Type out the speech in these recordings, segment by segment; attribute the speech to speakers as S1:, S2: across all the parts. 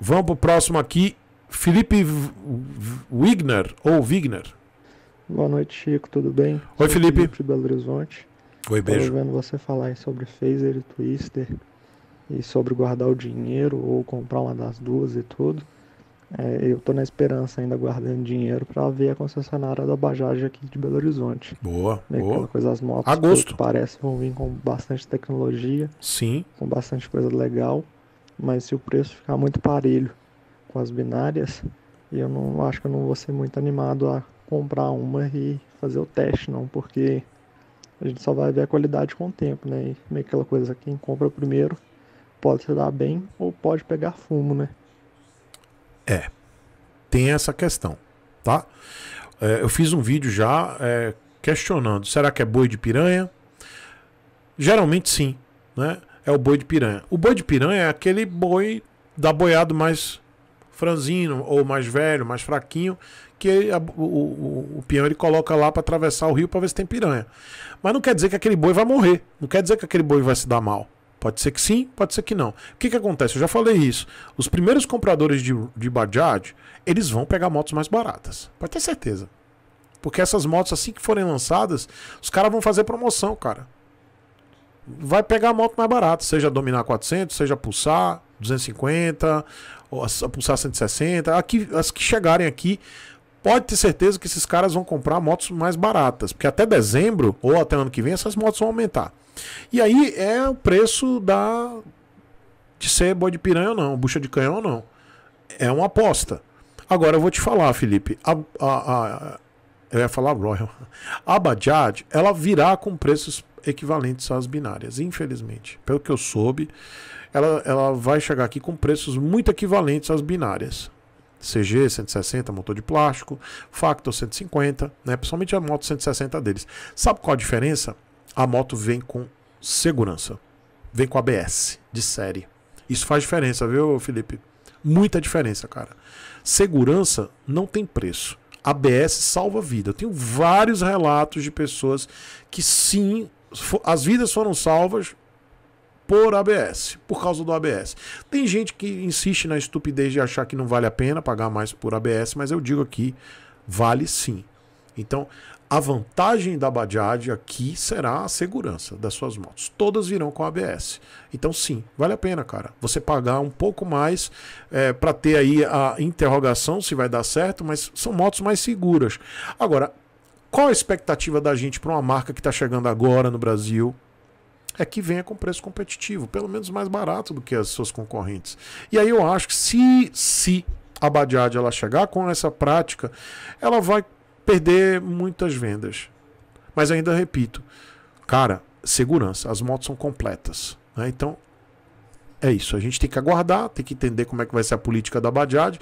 S1: Vamos pro próximo aqui. Felipe Wigner
S2: ou Wigner. Boa noite, Chico. Tudo bem? Oi, Felipe. Felipe de Belo Horizonte. Oi, beijo. Estou vendo você falar sobre phaser e twister e sobre guardar o dinheiro ou comprar uma das duas e tudo. É, eu estou na esperança ainda guardando dinheiro para ver a concessionária da Bajaj aqui de Belo Horizonte. Boa, né, boa. Coisa, as motos, Agosto. parece, vão vir com bastante tecnologia. Sim. Com bastante coisa legal. Mas se o preço ficar muito parelho com as binárias, eu não acho que eu não vou ser muito animado a comprar uma e fazer o teste não, porque a gente só vai ver a qualidade com o tempo, né? E meio aquela coisa, quem compra primeiro pode se dar bem ou pode pegar fumo, né?
S1: É, tem essa questão, tá? É, eu fiz um vídeo já é, questionando, será que é boi de piranha? Geralmente sim, né? é o boi de piranha. O boi de piranha é aquele boi da boiado mais franzino ou mais velho, mais fraquinho, que a, o, o, o, peão ele coloca lá para atravessar o rio para ver se tem piranha. Mas não quer dizer que aquele boi vai morrer, não quer dizer que aquele boi vai se dar mal. Pode ser que sim, pode ser que não. O que, que acontece? Eu já falei isso. Os primeiros compradores de, de Bajaj, eles vão pegar motos mais baratas. Pode ter certeza. Porque essas motos, assim que forem lançadas, os caras vão fazer promoção, cara vai pegar a moto mais barata, seja dominar 400, seja pulsar 250, ou pulsar 160. Aqui, as que chegarem aqui, pode ter certeza que esses caras vão comprar motos mais baratas, porque até dezembro ou até ano que vem essas motos vão aumentar. E aí é o preço da de ser boi de piranha ou não, bucha de canhão ou não. É uma aposta. Agora eu vou te falar, Felipe, a, a, a, eu ia falar Royal. A Bajaj, ela virá com preços equivalentes às binárias, infelizmente. Pelo que eu soube, ela, ela vai chegar aqui com preços muito equivalentes às binárias. CG 160, motor de plástico, Factor 150, né? principalmente a moto 160 deles. Sabe qual a diferença? A moto vem com segurança, vem com ABS de série. Isso faz diferença, viu, Felipe? Muita diferença, cara. Segurança não tem preço. ABS salva vida. Eu tenho vários relatos de pessoas que sim, as vidas foram salvas por ABS, por causa do ABS. Tem gente que insiste na estupidez de achar que não vale a pena pagar mais por ABS, mas eu digo aqui, vale sim. Então, a vantagem da Bajaj aqui será a segurança das suas motos. Todas virão com ABS. Então, sim, vale a pena, cara. Você pagar um pouco mais é, para ter aí a interrogação se vai dar certo, mas são motos mais seguras. Agora, qual a expectativa da gente para uma marca que está chegando agora no Brasil? É que venha com preço competitivo, pelo menos mais barato do que as suas concorrentes. E aí eu acho que se, se a Bajaj ela chegar com essa prática, ela vai perder muitas vendas. Mas ainda repito, cara, segurança, as motos são completas. Né? Então, é isso. A gente tem que aguardar, tem que entender como é que vai ser a política da Bajaj,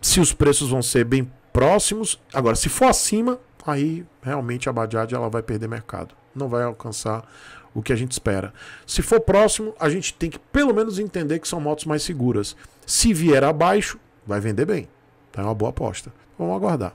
S1: se os preços vão ser bem próximos. Agora, se for acima, aí realmente a Bajaj ela vai perder mercado. Não vai alcançar o que a gente espera. Se for próximo, a gente tem que pelo menos entender que são motos mais seguras. Se vier abaixo, vai vender bem. Então é uma boa aposta. Vamos aguardar.